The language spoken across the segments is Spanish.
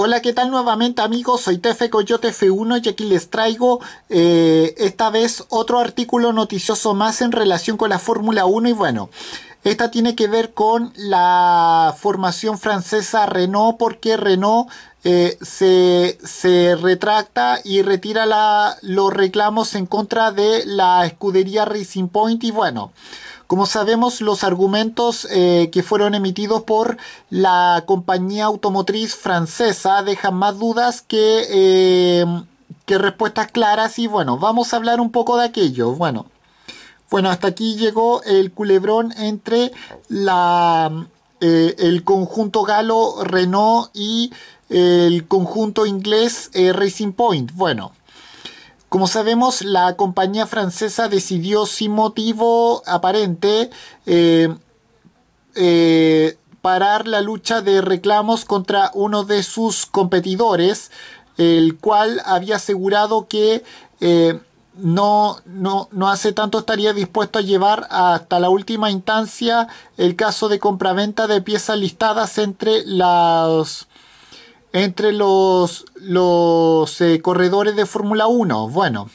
Hola, ¿qué tal nuevamente amigos? Soy Tefe Coyote F1 y aquí les traigo eh, esta vez otro artículo noticioso más en relación con la Fórmula 1 y bueno, esta tiene que ver con la formación francesa Renault porque Renault eh, se, retracta y retira la, los reclamos en contra de la escudería Racing Point y bueno... Como sabemos, los argumentos eh, que fueron emitidos por la compañía automotriz francesa dejan más dudas em, que, respuestas claras y bueno, vamos a hablar un poco de aquello. Bueno, bueno hasta aquí llegó el culebrón entre eh, el conjunto galo Renault y el conjunto inglés eh, Racing Point. Bueno. Como sabemos, la compañía francesa decidió sin motivo aparente eh, eh, parar la lucha de reclamos contra uno de sus competidores, el cual había asegurado que eh, no, no, no, hace tanto estaría dispuesto a llevar hasta la última instancia el caso de compraventa de piezas listadas entre las entre los, los eh, corredores de Fórmula 1. Bueno,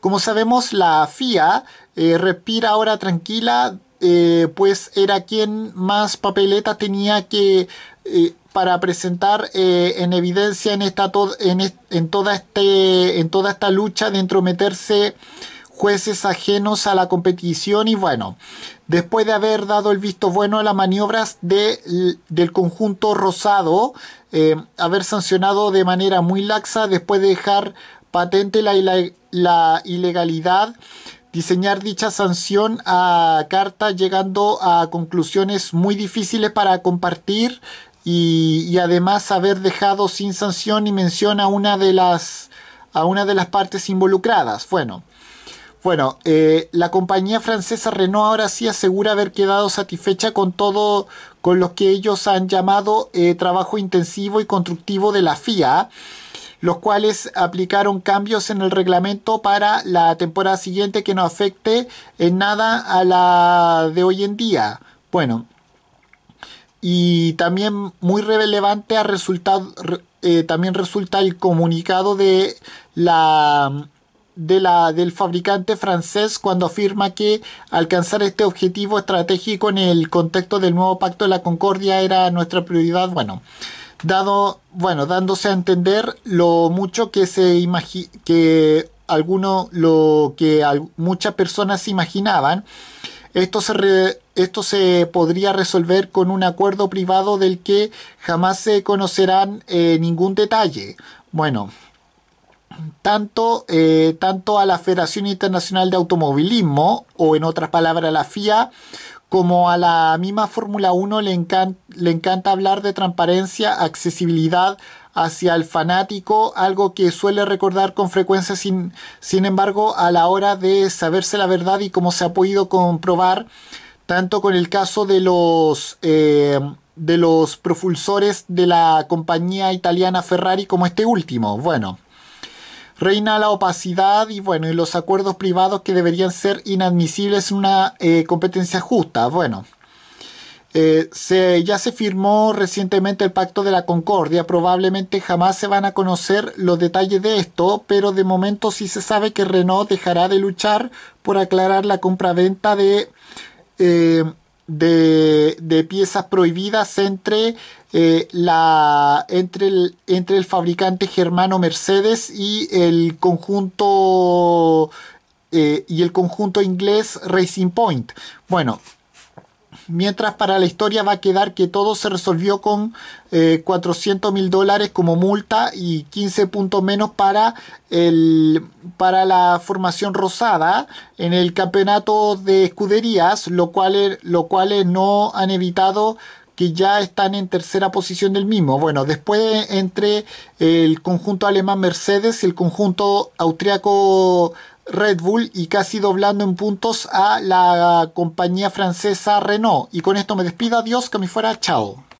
como sabemos, la FIA eh, respira ahora tranquila, eh, pues era quien más papeletas tenía que para presentar en evidencia en, esta en, en, toda este, en toda esta lucha de entrometerse jueces ajenos a la competición y bueno, después de haber dado el visto bueno a las maniobras del conjunto rosado, eh, haber sancionado de manera muy laxa después de dejar patente la, ilegalidad, diseñar dicha sanción a carta llegando a conclusiones muy difíciles para compartir y, además haber dejado sin sanción y mención a una de las a una de las partes involucradas. Bueno, bueno, eh, la compañía francesa Renault ahora sí asegura haber quedado satisfecha con todo, con lo que ellos han llamado eh, trabajo intensivo y constructivo de la FIA, los cuales aplicaron cambios en el reglamento para la temporada siguiente que no afecte en nada a la de hoy en día. Bueno, y también muy relevante ha resultado, eh, también resulta el comunicado de la del fabricante francés cuando afirma que alcanzar este objetivo estratégico en el contexto del nuevo Pacto de la Concordia era nuestra prioridad. Bueno, dado, bueno dándose a entender lo mucho que se que alguno, lo que muchas personas imaginaban. Esto se, esto se podría resolver con un acuerdo privado del que jamás se conocerán eh, ningún detalle. Bueno, tanto, eh, tanto a la Federación Internacional de Automovilismo, o en otras palabras, a la FIA, como a la misma Fórmula 1 le, encanta hablar de transparencia, accesibilidad hacia el fanático, algo que suele recordar con frecuencia, sin, embargo, a la hora de saberse la verdad y como se ha podido comprobar, tanto con el caso de los... Eh, de los propulsores de la compañía italiana Ferrari como este último. Bueno, reina la opacidad y bueno, y los acuerdos privados que deberían ser inadmisibles una eh, competencia justa. Bueno, eh, se, ya se firmó recientemente el Pacto de la Concordia, probablemente jamás se van a conocer los detalles de esto, pero de momento sí se sabe que Renault dejará de luchar por aclarar la compraventa de... Eh, de, piezas prohibidas entre, eh, la, entre, el, entre el fabricante germano Mercedes y el conjunto eh, y el conjunto inglés Racing Point. Bueno, Mientras para la historia va a quedar que todo se resolvió con 400 eh, mil dólares como multa y 15 puntos menos para, el, para la formación rosada en el campeonato de escuderías, lo cual, lo cual no han evitado que ya están en tercera posición del mismo. Bueno, después entre el conjunto alemán Mercedes y el conjunto austriaco Red Bull y casi doblando en puntos a la compañía francesa Renault. Y con esto me despido, adiós, que me fuera, chao.